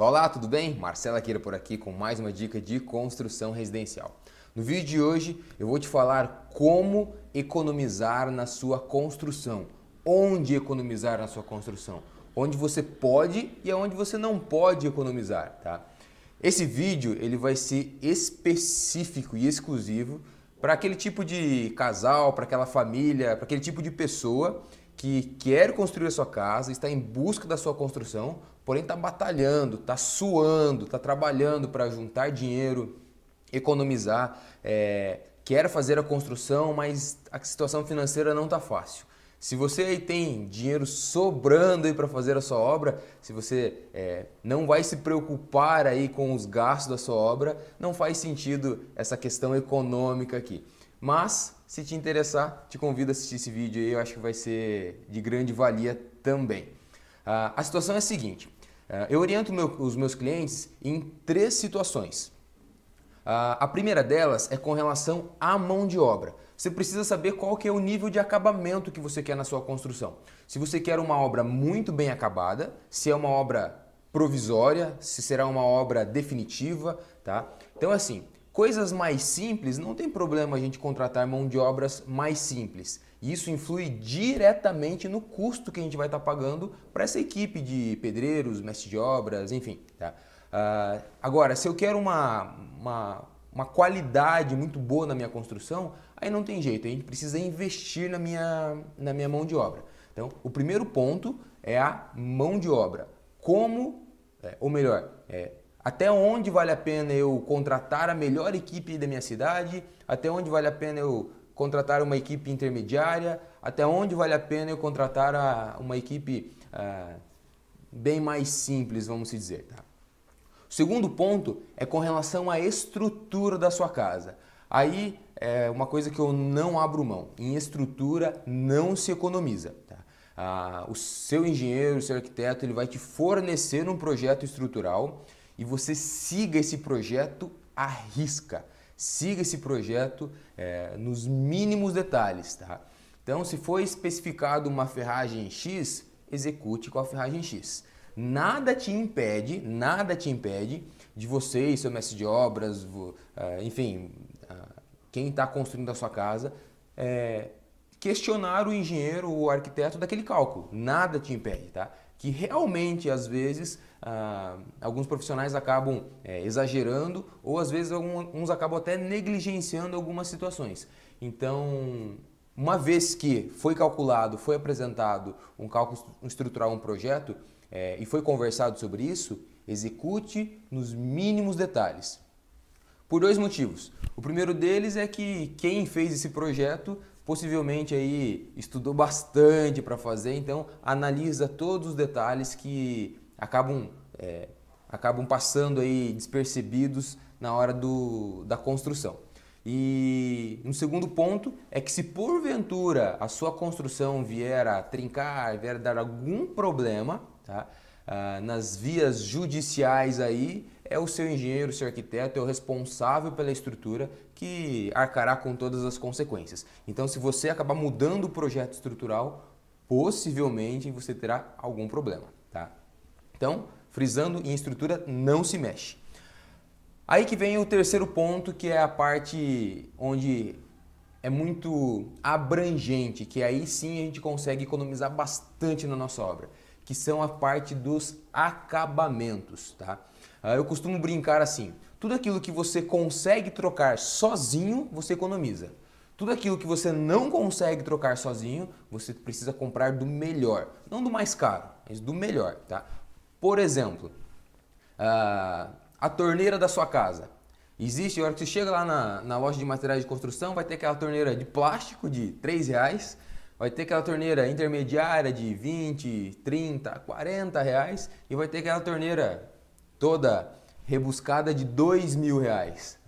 Olá, olá, tudo bem? Marcela Queira por aqui com mais uma dica de construção residencial. No vídeo de hoje eu vou te falar como economizar na sua construção, onde economizar na sua construção, onde você pode e onde você não pode economizar, tá? Esse vídeo ele vai ser específico e exclusivo para aquele tipo de casal, para aquela família, para aquele tipo de pessoa que quer construir a sua casa, está em busca da sua construção, porém está batalhando, está suando, está trabalhando para juntar dinheiro, economizar, é, quer fazer a construção, mas a situação financeira não está fácil. Se você aí tem dinheiro sobrando aí para fazer a sua obra, se você é, não vai se preocupar aí com os gastos da sua obra, não faz sentido essa questão econômica aqui. Mas se te interessar, te convido a assistir esse vídeo aí, eu acho que vai ser de grande valia também. Ah, a situação é a seguinte: é, eu oriento meu, os meus clientes em três situações. A primeira delas é com relação à mão de obra. Você precisa saber qual que é o nível de acabamento que você quer na sua construção. Se você quer uma obra muito bem acabada, se é uma obra provisória, se será uma obra definitiva, tá? Então assim, coisas mais simples, não tem problema a gente contratar mão de obras mais simples isso influi diretamente no custo que a gente vai estar tá pagando para essa equipe de pedreiros, mestres de obras, enfim. Tá? Uh, agora, se eu quero uma, uma, uma qualidade muito boa na minha construção, aí não tem jeito, a gente precisa investir na minha, na minha mão de obra. Então, o primeiro ponto é a mão de obra. Como, é, ou melhor, é, até onde vale a pena eu contratar a melhor equipe da minha cidade, até onde vale a pena eu contratar uma equipe intermediária, até onde vale a pena eu contratar a, uma equipe ah, bem mais simples, vamos dizer. Tá? O segundo ponto é com relação à estrutura da sua casa. Aí é uma coisa que eu não abro mão. Em estrutura não se economiza. Tá? Ah, o seu engenheiro, o seu arquiteto, ele vai te fornecer um projeto estrutural e você siga esse projeto à risca. Siga esse projeto é, nos mínimos detalhes, tá? Então, se for especificado uma ferragem X, execute com a ferragem X. Nada te impede, nada te impede de você e seu mestre de obras, é, enfim, quem está construindo a sua casa, é, questionar o engenheiro ou arquiteto daquele cálculo. Nada te impede, tá? Que realmente, às vezes, ah, alguns profissionais acabam é, exagerando ou às vezes alguns acabam até negligenciando algumas situações. Então, uma vez que foi calculado, foi apresentado um cálculo estrutural, um projeto é, e foi conversado sobre isso, execute nos mínimos detalhes. Por dois motivos. O primeiro deles é que quem fez esse projeto possivelmente aí estudou bastante para fazer, então analisa todos os detalhes que acabam, é, acabam passando aí despercebidos na hora do, da construção. E um segundo ponto é que se porventura a sua construção vier a trincar, vier a dar algum problema, tá? Ah, nas vias judiciais aí, é o seu engenheiro, o seu arquiteto, é o responsável pela estrutura que arcará com todas as consequências. Então, se você acabar mudando o projeto estrutural, possivelmente você terá algum problema, tá? Então, frisando em estrutura, não se mexe. Aí que vem o terceiro ponto, que é a parte onde é muito abrangente, que aí sim a gente consegue economizar bastante na nossa obra, que são a parte dos acabamentos, tá? Ah, eu costumo brincar assim, tudo aquilo que você consegue trocar sozinho, você economiza. Tudo aquilo que você não consegue trocar sozinho, você precisa comprar do melhor. Não do mais caro, mas do melhor, tá? Por exemplo, ah, a, torneira da sua casa. Existe, na hora que você chega lá na, na loja de materiais de construção, vai ter aquela torneira de plástico de 3 reais, vai ter aquela torneira intermediária de 20, 30, 40 reais e vai ter aquela torneira toda rebuscada de 2 mil reais.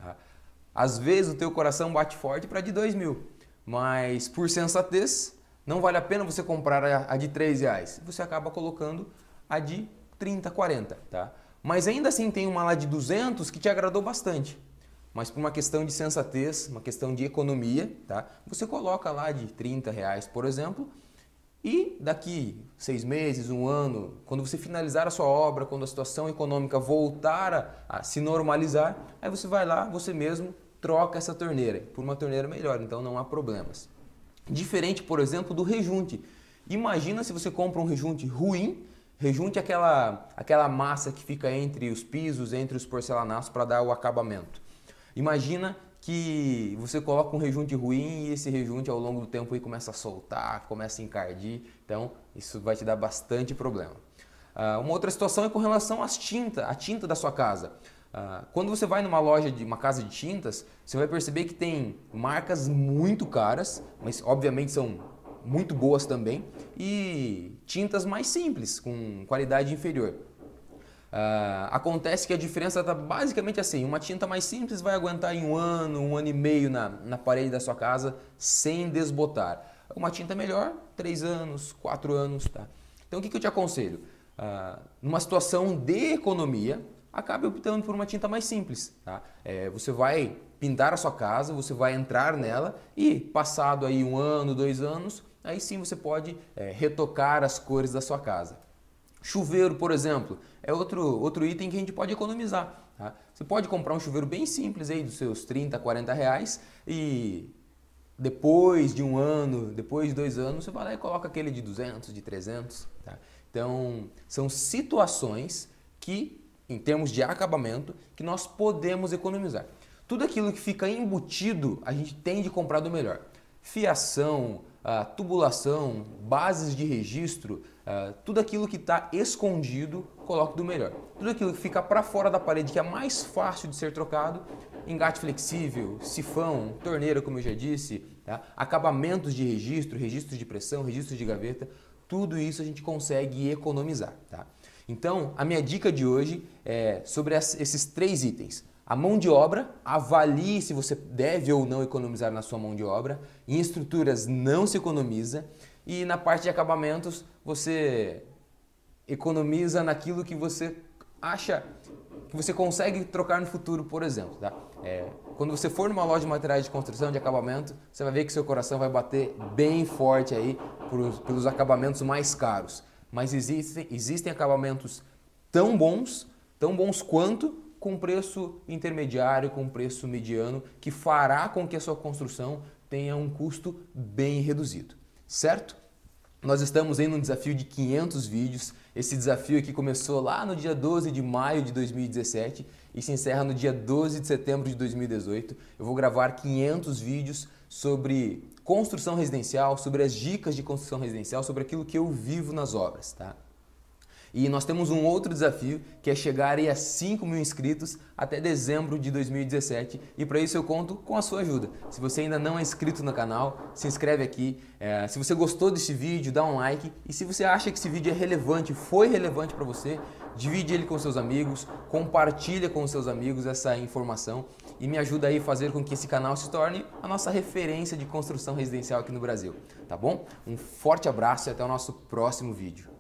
Às vezes o teu coração bate forte para de 2 mil, mas por sensatez não vale a pena você comprar a de 3 reais. Você acaba colocando a de 30, 40, tá? Mas ainda assim tem uma lá de 200 que te agradou bastante. Mas por uma questão de sensatez, uma questão de economia, tá? Você coloca lá de 30 reais, por exemplo, e daqui seis meses, um ano, quando você finalizar a sua obra, quando a situação econômica voltar a, a se normalizar, aí você vai lá, você mesmo troca essa torneira por uma torneira melhor, então não há problemas. Diferente, por exemplo, do rejunte. Imagina se você compra um rejunte ruim rejunte aquela, aquela massa que fica entre os pisos, entre os porcelanatos para dar o acabamento. Imagina que você coloca um rejunte ruim e esse rejunte ao longo do tempo aí começa a soltar, começa a encardir, então isso vai te dar bastante problema. Uh, uma outra situação é com relação às tintas, a tinta da sua casa. Uh, quando você vai numa loja de uma casa de tintas, você vai perceber que tem marcas muito caras, mas obviamente são muito boas também, e tintas mais simples, com qualidade inferior. Uh, acontece que a diferença está basicamente assim: uma tinta mais simples vai aguentar em um ano, um ano e meio na, na parede da sua casa sem desbotar. Uma tinta melhor, três anos, quatro anos. Tá? Então o que, que eu te aconselho? Uh, numa situação de economia, acabe optando por uma tinta mais simples. Tá? É, você vai pintar a sua casa, você vai entrar nela e, passado aí um ano, dois anos, Aí sim você pode é, retocar as cores da sua casa. Chuveiro, por exemplo, é outro, outro item que a gente pode economizar. Tá? Você pode comprar um chuveiro bem simples aí, dos seus 30, 40 reais e depois de um ano, depois de dois anos, você vai lá e coloca aquele de 200, de 300. Tá? Então, são situações que, em termos de acabamento, que nós podemos economizar. Tudo aquilo que fica embutido, a gente tem de comprar do melhor fiação, ah, tubulação, bases de registro, ah, tudo aquilo que está escondido, coloque do melhor. Tudo aquilo que fica para fora da parede, que é mais fácil de ser trocado, engate flexível, sifão, torneira, como eu já disse, tá? acabamentos de registro, registros de pressão, registros de gaveta, tudo isso a gente consegue economizar. Tá? Então, a minha dica de hoje é sobre esses três itens a mão de obra, avalie se você deve ou não economizar na sua mão de obra. Em estruturas não se economiza e na parte de acabamentos você economiza naquilo que você acha que você consegue trocar no futuro, por exemplo. Tá? É, quando você for numa loja de materiais de construção, de acabamento, você vai ver que seu coração vai bater bem forte aí por, pelos acabamentos mais caros. Mas existem, existem acabamentos tão bons, tão bons quanto, com preço intermediário, com preço mediano, que fará com que a sua construção tenha um custo bem reduzido, certo? Nós estamos em um desafio de 500 vídeos. Esse desafio aqui começou lá no dia 12 de maio de 2017 e se encerra no dia 12 de setembro de 2018. Eu vou gravar 500 vídeos sobre construção residencial, sobre as dicas de construção residencial, sobre aquilo que eu vivo nas obras, tá? E nós temos um outro desafio que é chegar a 5 mil inscritos até dezembro de 2017 e para isso eu conto com a sua ajuda. Se você ainda não é inscrito no canal, se inscreve aqui. É, se você gostou desse vídeo, dá um like e se você acha que esse vídeo é relevante, foi relevante para você, divide ele com seus amigos, compartilha com seus amigos essa informação e me ajuda aí a fazer com que esse canal se torne a nossa referência de construção residencial aqui no Brasil, tá bom? Um forte abraço e até o nosso próximo vídeo.